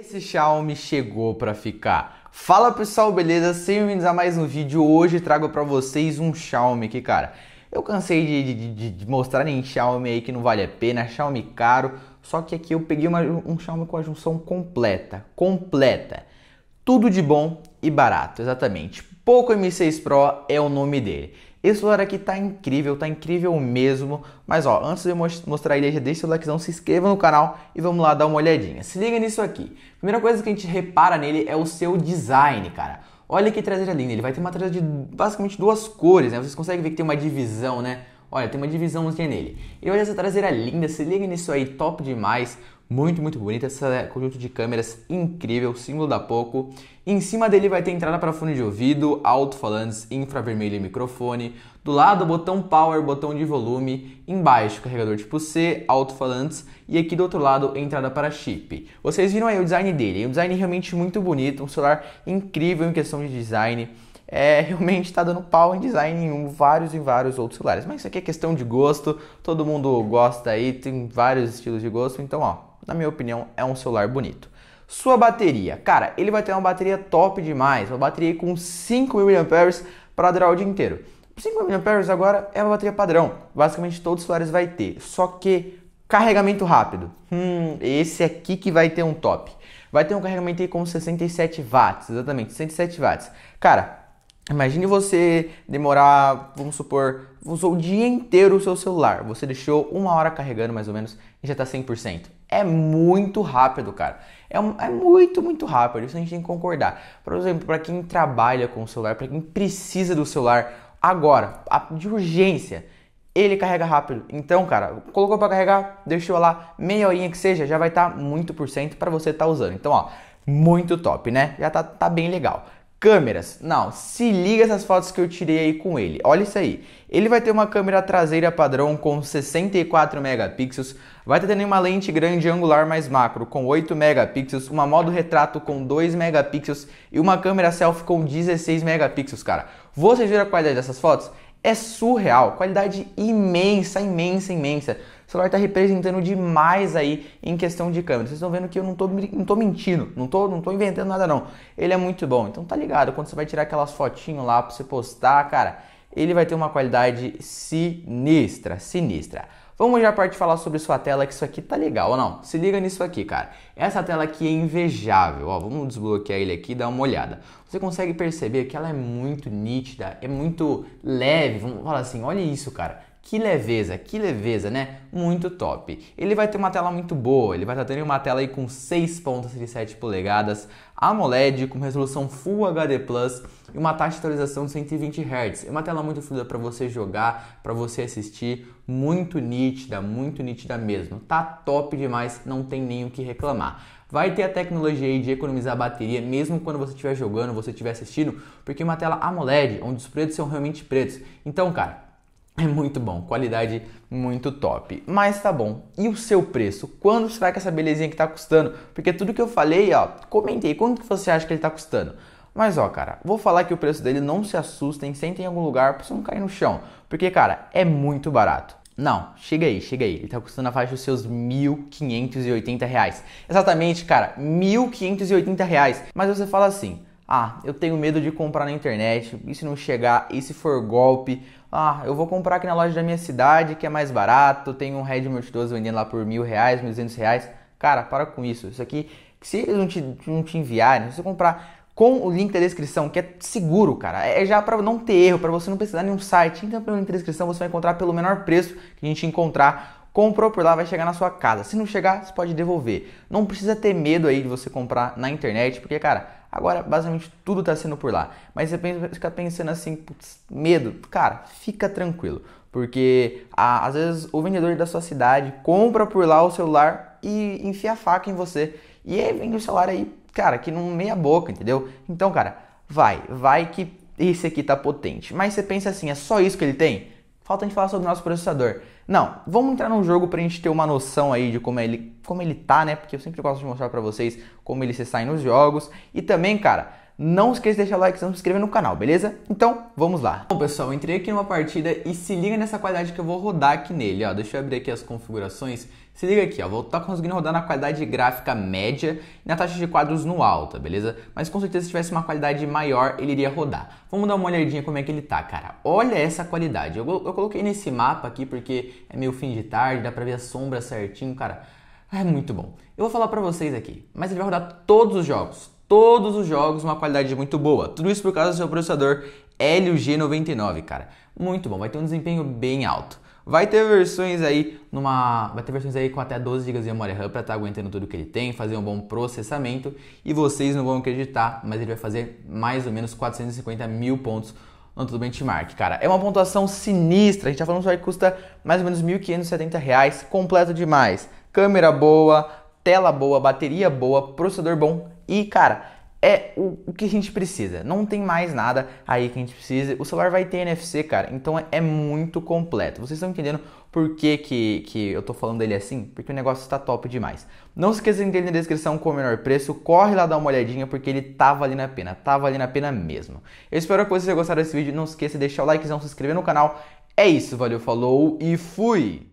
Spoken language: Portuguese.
Esse Xiaomi chegou para ficar. Fala pessoal, beleza? Sejam bem-vindos a mais um vídeo. Hoje trago para vocês um Xiaomi que, cara, eu cansei de, de, de mostrar em Xiaomi aí que não vale a pena, Xiaomi caro. Só que aqui eu peguei uma, um Xiaomi com a junção completa, completa. Tudo de bom e barato, exatamente. Poco M6 Pro é o nome dele. Esse celular aqui tá incrível, tá incrível mesmo. Mas ó, antes de eu mostrar ele, já deixa o likezão, se inscreva no canal e vamos lá dar uma olhadinha. Se liga nisso aqui. Primeira coisa que a gente repara nele é o seu design, cara. Olha que traseira linda, ele vai ter uma traseira de basicamente duas cores, né? Vocês conseguem ver que tem uma divisão, né? Olha, tem uma divisãozinha nele. E olha essa traseira linda, se liga nisso aí, top demais. Muito, muito bonita. Esse é conjunto de câmeras incrível, símbolo da Poco. Em cima dele vai ter entrada para fone de ouvido, alto-falantes, infravermelho e microfone. Do lado, botão power, botão de volume. Embaixo, carregador tipo C, alto-falantes. E aqui do outro lado, entrada para chip. Vocês viram aí o design dele. É um design realmente muito bonito, um celular incrível em questão de design. É, realmente está dando pau em design em vários e vários outros celulares. Mas isso aqui é questão de gosto, todo mundo gosta aí, tem vários estilos de gosto, então ó, na minha opinião, é um celular bonito. Sua bateria, cara, ele vai ter uma bateria top demais, uma bateria com 5.000 mAh para durar o dia inteiro. 5.000 mAh agora é uma bateria padrão, basicamente todos os celulares vai ter, só que carregamento rápido, hum, esse aqui que vai ter um top. Vai ter um carregamento aí com 67 watts, exatamente, 67 watts. Cara, Imagine você demorar, vamos supor, usou o dia inteiro o seu celular. Você deixou uma hora carregando mais ou menos e já está 100% é muito rápido, cara. É, é, muito, muito rápido. Isso a gente tem que concordar. Por exemplo, para quem trabalha com o celular, para quem precisa do celular agora, de urgência, ele carrega rápido. Então, cara, colocou para carregar, deixou lá meia horinha que seja, já vai estar tá muito por cento para você estar tá usando. Então, ó, muito top, né? Já tá, tá bem legal. Câmeras. Não, se liga essas fotos que eu tirei aí com ele. Olha isso aí. Ele vai ter uma câmera traseira padrão com 64 megapixels, vai ter também uma lente grande angular mais macro com 8 megapixels, uma modo retrato com 2 megapixels e uma câmera selfie com 16 megapixels, cara. Vocês viram a qualidade dessas fotos? É surreal, qualidade imensa, imensa, imensa. O celular está representando demais aí em questão de câmera. Vocês estão vendo que eu não estou não tô mentindo, não estou não tô inventando nada não. Ele é muito bom. Então tá ligado, quando você vai tirar aquelas fotinhos lá para você postar, cara, ele vai ter uma qualidade sinistra, sinistra. Vamos já partir falar sobre sua tela, que isso aqui tá legal ou não? Se liga nisso aqui, cara. Essa tela aqui é invejável, ó. Vamos desbloquear ele aqui e dar uma olhada. Você consegue perceber que ela é muito nítida, é muito leve. Vamos falar assim, olha isso, cara. Que leveza, que leveza, né? Muito top. Ele vai ter uma tela muito boa, ele vai estar tendo uma tela aí com 6.37 polegadas, AMOLED com resolução Full HD Plus e uma taxa de atualização de 120 Hz. É uma tela muito fluida para você jogar, para você assistir, muito nítida, muito nítida mesmo. Tá top demais, não tem nem o que reclamar. Vai ter a tecnologia aí de economizar bateria, mesmo quando você estiver jogando, você estiver assistindo, porque é uma tela AMOLED, onde os pretos são realmente pretos. Então, cara, é muito bom, qualidade muito top. Mas tá bom, e o seu preço? Quando será que essa belezinha que tá custando? Porque tudo que eu falei, ó, comentei, quanto que você acha que ele tá custando? Mas ó, cara, vou falar que o preço dele não se assustem, sentem em algum lugar pra você não cair no chão. Porque, cara, é muito barato. Não, chega aí, chega aí. Ele tá custando a faixa dos seus R$ 1.580. Reais. Exatamente, cara, R$ 1.580. Reais. Mas você fala assim: ah, eu tenho medo de comprar na internet, e se não chegar, e se for golpe? Ah, eu vou comprar aqui na loja da minha cidade que é mais barato, tem um Redmi Note 12 vendendo lá por mil reais, mil duzentos reais. Cara, para com isso. Isso aqui, se eles não te, não te enviarem, se você comprar com o link da descrição, que é seguro, cara, é, é já para não ter erro, para você não precisar de nenhum site, então pelo link da descrição você vai encontrar pelo menor preço que a gente encontrar Comprou por lá, vai chegar na sua casa. Se não chegar, você pode devolver. Não precisa ter medo aí de você comprar na internet, porque, cara, agora basicamente tudo está sendo por lá. Mas você fica pensando assim, putz, medo. Cara, fica tranquilo. Porque a, às vezes o vendedor da sua cidade compra por lá o celular e enfia a faca em você. E aí vende o celular aí, cara, que não meia boca, entendeu? Então, cara, vai, vai que esse aqui tá potente. Mas você pensa assim, é só isso que ele tem? falta a gente falar sobre o nosso processador. Não, vamos entrar num jogo para a gente ter uma noção aí de como ele, como ele tá, né? Porque eu sempre gosto de mostrar para vocês como ele se sai nos jogos. E também, cara, não esqueça de deixar o like, se inscrever no canal, beleza? Então, vamos lá. Bom, pessoal, entrei aqui numa partida e se liga nessa qualidade que eu vou rodar aqui nele, ó. Deixa eu abrir aqui as configurações. Se liga aqui, ó, vou estar tá conseguindo rodar na qualidade gráfica média e na taxa de quadros no alta, beleza? Mas com certeza se tivesse uma qualidade maior, ele iria rodar. Vamos dar uma olhadinha como é que ele tá, cara. Olha essa qualidade. Eu, eu coloquei nesse mapa aqui porque é meio fim de tarde, dá pra ver a sombra certinho, cara. É muito bom. Eu vou falar pra vocês aqui, mas ele vai rodar todos os jogos, todos os jogos, uma qualidade muito boa. Tudo isso por causa do seu processador Helio G99, cara. Muito bom, vai ter um desempenho bem alto. Vai ter versões aí numa, vai ter versões aí com até 12 GB de memória RAM para estar tá aguentando tudo que ele tem, fazer um bom processamento e vocês não vão acreditar, mas ele vai fazer mais ou menos 450 mil pontos no todo benchmark, cara. É uma pontuação sinistra. A gente já tá falando que custa mais ou menos 1.570 reais, completo demais. Câmera boa, tela boa, bateria boa, processador bom e, cara, é o, o, que a gente precisa. Não tem mais nada aí que a gente precisa. O celular vai ter NFC, cara. Então é, é muito completo. Vocês estão entendendo por que, que, que eu tô falando dele assim? Porque o negócio está top demais. Não se esqueçam entender na descrição com é o menor preço. Corre lá dar uma olhadinha porque ele tá valendo a pena. Tá valendo a pena mesmo. Eu espero que vocês tenham gostado desse vídeo. Não se esqueça de deixar o likezão, se inscrever no canal. É isso, valeu, falou e fui!